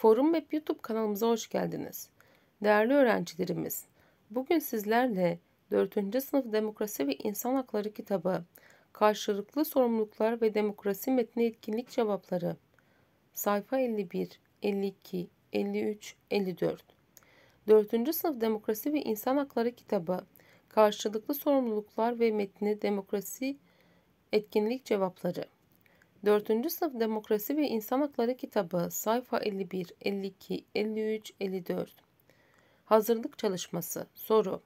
Forum ve YouTube kanalımıza hoş geldiniz. Değerli öğrencilerimiz, bugün sizlerle 4. sınıf Demokrasi ve İnsan Hakları kitabı, Karşılıklı Sorumluluklar ve Demokrasi metni etkinlik cevapları, sayfa 51, 52, 53, 54. 4. sınıf Demokrasi ve İnsan Hakları kitabı, Karşılıklı Sorumluluklar ve metni Demokrasi etkinlik cevapları. 4. Sınıf Demokrasi ve İnsan Hakları kitabı sayfa 51, 52, 53, 54. Hazırlık çalışması. Soru.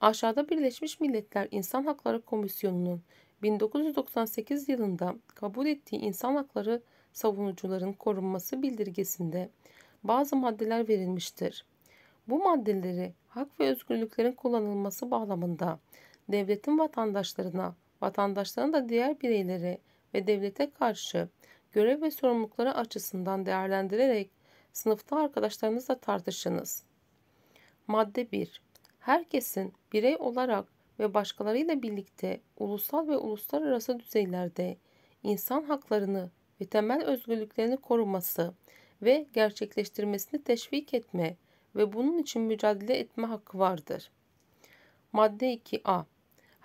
Aşağıda Birleşmiş Milletler İnsan Hakları Komisyonu'nun 1998 yılında kabul ettiği insan hakları savunucuların korunması bildirgesinde bazı maddeler verilmiştir. Bu maddeleri hak ve özgürlüklerin kullanılması bağlamında devletin vatandaşlarına, vatandaşların da diğer bireylere ve devlete karşı görev ve sorumlulukları açısından değerlendirerek sınıfta arkadaşlarınızla tartışınız. Madde 1. Herkesin birey olarak ve başkalarıyla birlikte ulusal ve uluslararası düzeylerde insan haklarını ve temel özgürlüklerini koruması ve gerçekleştirmesini teşvik etme ve bunun için mücadele etme hakkı vardır. Madde 2a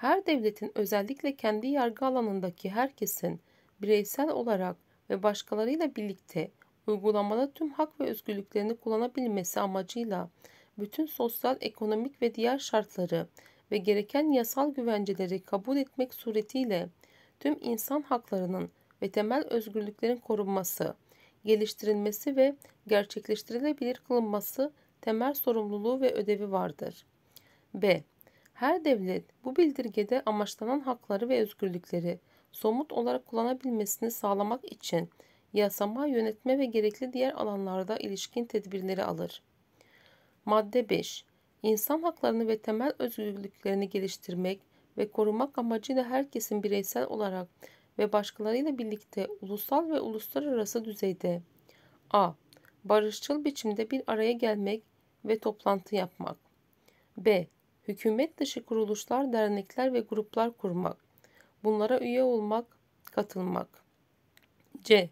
her devletin özellikle kendi yargı alanındaki herkesin bireysel olarak ve başkalarıyla birlikte uygulamada tüm hak ve özgürlüklerini kullanabilmesi amacıyla bütün sosyal, ekonomik ve diğer şartları ve gereken yasal güvenceleri kabul etmek suretiyle tüm insan haklarının ve temel özgürlüklerin korunması, geliştirilmesi ve gerçekleştirilebilir kılınması temel sorumluluğu ve ödevi vardır. B. Her devlet bu bildirgede amaçlanan hakları ve özgürlükleri somut olarak kullanabilmesini sağlamak için yasama, yönetme ve gerekli diğer alanlarda ilişkin tedbirleri alır. Madde 5. İnsan haklarını ve temel özgürlüklerini geliştirmek ve korumak amacıyla herkesin bireysel olarak ve başkalarıyla birlikte ulusal ve uluslararası düzeyde a. Barışçıl biçimde bir araya gelmek ve toplantı yapmak b hükümet dışı kuruluşlar, dernekler ve gruplar kurmak, bunlara üye olmak, katılmak. C.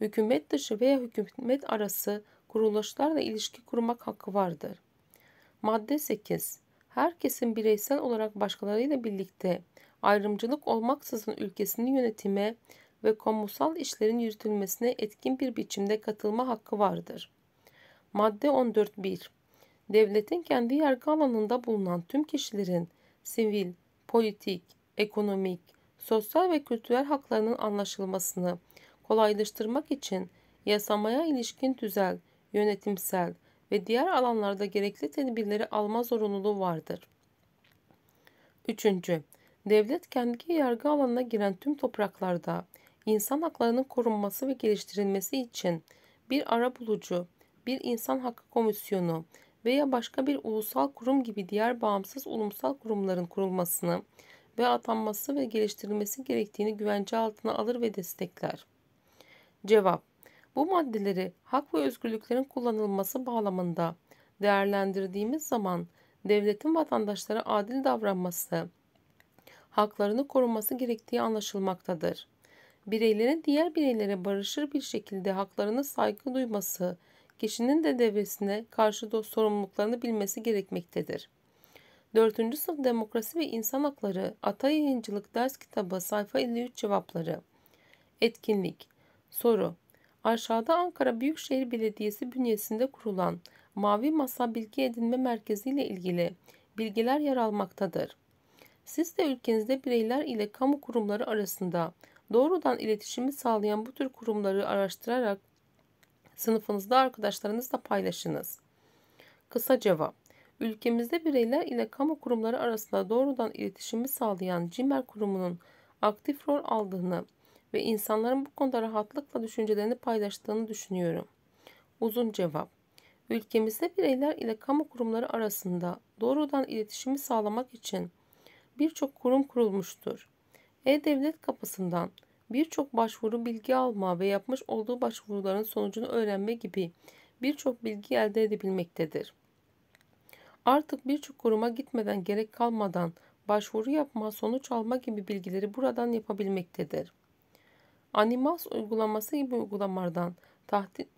Hükümet dışı veya hükümet arası kuruluşlarla ilişki kurmak hakkı vardır. Madde 8. Herkesin bireysel olarak başkalarıyla birlikte ayrımcılık olmaksızın ülkesini yönetime ve kamusal işlerin yürütülmesine etkin bir biçimde katılma hakkı vardır. Madde 14.1 devletin kendi yargı alanında bulunan tüm kişilerin sivil, politik, ekonomik, sosyal ve kültürel haklarının anlaşılmasını kolaylaştırmak için yasamaya ilişkin düzel, yönetimsel ve diğer alanlarda gerekli tedbirleri alma zorunluluğu vardır. 3. Devlet kendi yargı alanına giren tüm topraklarda insan haklarının korunması ve geliştirilmesi için bir ara bulucu, bir insan hakkı komisyonu veya başka bir ulusal kurum gibi diğer bağımsız ulusal kurumların kurulmasını ve atanması ve geliştirilmesi gerektiğini güvence altına alır ve destekler. Cevap Bu maddeleri hak ve özgürlüklerin kullanılması bağlamında değerlendirdiğimiz zaman devletin vatandaşlara adil davranması, haklarını koruması gerektiği anlaşılmaktadır. Bireylerin diğer bireylere barışır bir şekilde haklarını saygı duyması, kişinin de devresine karşı dost sorumluluklarını bilmesi gerekmektedir. 4. sınıf demokrasi ve insan hakları Ata Yayıncılık ders kitabı sayfa 53 cevapları Etkinlik Soru Aşağıda Ankara Büyükşehir Belediyesi bünyesinde kurulan Mavi Masa Bilgi Edinme Merkezi ile ilgili bilgiler yer almaktadır. Siz de ülkenizde bireyler ile kamu kurumları arasında doğrudan iletişimi sağlayan bu tür kurumları araştırarak sınıfınızda arkadaşlarınızla paylaşınız. Kısa cevap. Ülkemizde bireyler ile kamu kurumları arasında doğrudan iletişimi sağlayan CİMER kurumunun aktif rol aldığını ve insanların bu konuda rahatlıkla düşüncelerini paylaştığını düşünüyorum. Uzun cevap. Ülkemizde bireyler ile kamu kurumları arasında doğrudan iletişimi sağlamak için birçok kurum kurulmuştur. E-Devlet kapısından birçok başvuru bilgi alma ve yapmış olduğu başvuruların sonucunu öğrenme gibi birçok bilgi elde edebilmektedir. Artık birçok kuruma gitmeden gerek kalmadan başvuru yapma, sonuç alma gibi bilgileri buradan yapabilmektedir. Animas uygulaması gibi uygulamalardan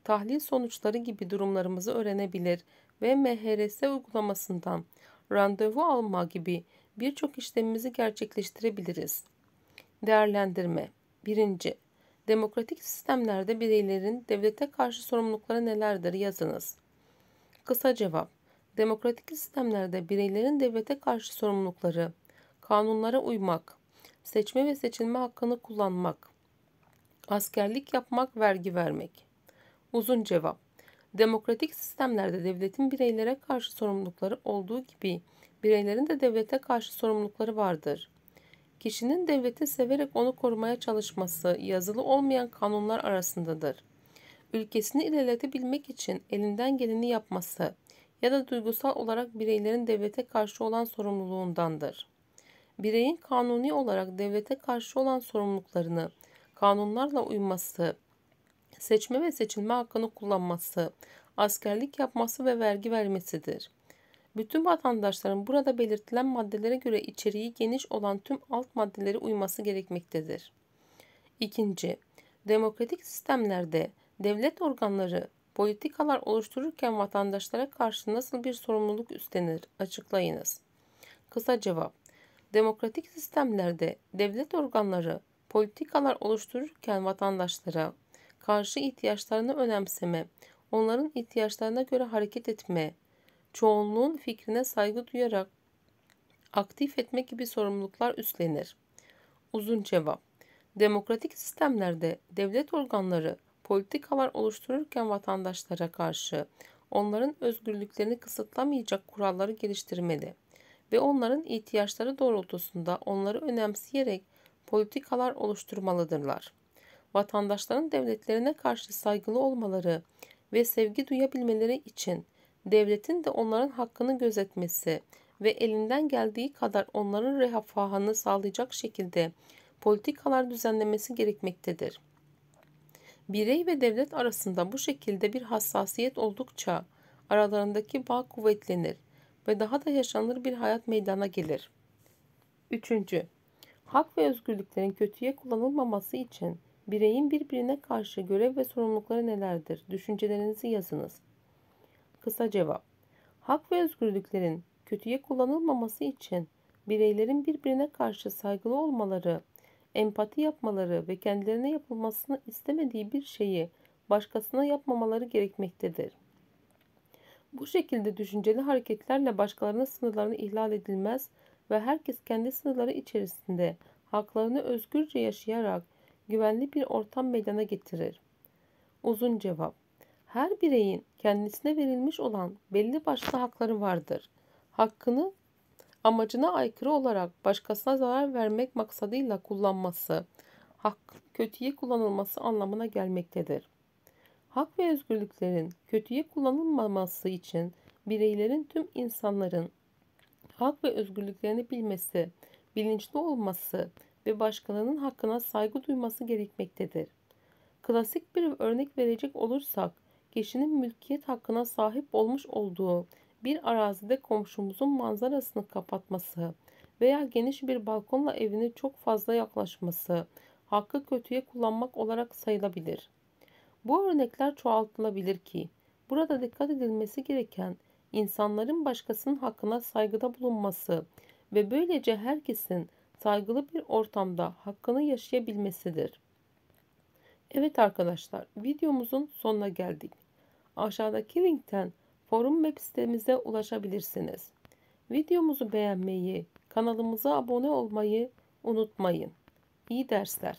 tahlil sonuçları gibi durumlarımızı öğrenebilir ve MHRS uygulamasından randevu alma gibi birçok işlemimizi gerçekleştirebiliriz. Değerlendirme Birinci, Demokratik sistemlerde bireylerin devlete karşı sorumlulukları nelerdir yazınız. Kısa cevap. Demokratik sistemlerde bireylerin devlete karşı sorumlulukları, kanunlara uymak, seçme ve seçilme hakkını kullanmak, askerlik yapmak, vergi vermek. Uzun cevap. Demokratik sistemlerde devletin bireylere karşı sorumlulukları olduğu gibi bireylerin de devlete karşı sorumlulukları vardır kişinin devletin severek onu korumaya çalışması yazılı olmayan kanunlar arasındadır. Ülkesini ilerletebilmek için elinden geleni yapması ya da duygusal olarak bireylerin devlete karşı olan sorumluluğundandır. Bireyin kanuni olarak devlete karşı olan sorumluluklarını kanunlarla uyması, seçme ve seçilme hakkını kullanması, askerlik yapması ve vergi vermesidir.'' Bütün vatandaşların burada belirtilen maddelere göre içeriği geniş olan tüm alt maddelere uyması gerekmektedir. İkinci, demokratik sistemlerde devlet organları politikalar oluştururken vatandaşlara karşı nasıl bir sorumluluk üstlenir? Açıklayınız. Kısa cevap. Demokratik sistemlerde devlet organları politikalar oluştururken vatandaşlara karşı ihtiyaçlarını önemseme, onların ihtiyaçlarına göre hareket etme, çoğunluğun fikrine saygı duyarak aktif etmek gibi sorumluluklar üstlenir. Uzun cevap. Demokratik sistemlerde devlet organları politikalar oluştururken vatandaşlara karşı onların özgürlüklerini kısıtlamayacak kuralları geliştirmeli ve onların ihtiyaçları doğrultusunda onları önemseyerek politikalar oluşturmalıdırlar. Vatandaşların devletlerine karşı saygılı olmaları ve sevgi duyabilmeleri için devletin de onların hakkını gözetmesi ve elinden geldiği kadar onların refahını sağlayacak şekilde politikalar düzenlemesi gerekmektedir. Birey ve devlet arasında bu şekilde bir hassasiyet oldukça aralarındaki bağ kuvvetlenir ve daha da yaşanır bir hayat meydana gelir. 3. Hak ve özgürlüklerin kötüye kullanılmaması için bireyin birbirine karşı görev ve sorumlulukları nelerdir? Düşüncelerinizi yazınız. Kısa cevap. Hak ve özgürlüklerin kötüye kullanılmaması için bireylerin birbirine karşı saygılı olmaları, empati yapmaları ve kendilerine yapılmasını istemediği bir şeyi başkasına yapmamaları gerekmektedir. Bu şekilde düşünceli hareketlerle başkalarının sınırlarını ihlal edilmez ve herkes kendi sınırları içerisinde haklarını özgürce yaşayarak güvenli bir ortam meydana getirir. Uzun cevap her bireyin kendisine verilmiş olan belli başlı hakları vardır. Hakkını amacına aykırı olarak başkasına zarar vermek maksadıyla kullanması, hak kötüye kullanılması anlamına gelmektedir. Hak ve özgürlüklerin kötüye kullanılmaması için bireylerin tüm insanların hak ve özgürlüklerini bilmesi, bilinçli olması ve başkalarının hakkına saygı duyması gerekmektedir. Klasik bir örnek verecek olursak, eşinin mülkiyet hakkına sahip olmuş olduğu bir arazide komşumuzun manzarasını kapatması veya geniş bir balkonla evine çok fazla yaklaşması hakkı kötüye kullanmak olarak sayılabilir. Bu örnekler çoğaltılabilir ki burada dikkat edilmesi gereken insanların başkasının hakkına saygıda bulunması ve böylece herkesin saygılı bir ortamda hakkını yaşayabilmesidir. Evet arkadaşlar videomuzun sonuna geldik. Aşağıdaki linkten forum web sitemize ulaşabilirsiniz. Videomuzu beğenmeyi, kanalımıza abone olmayı unutmayın. İyi dersler.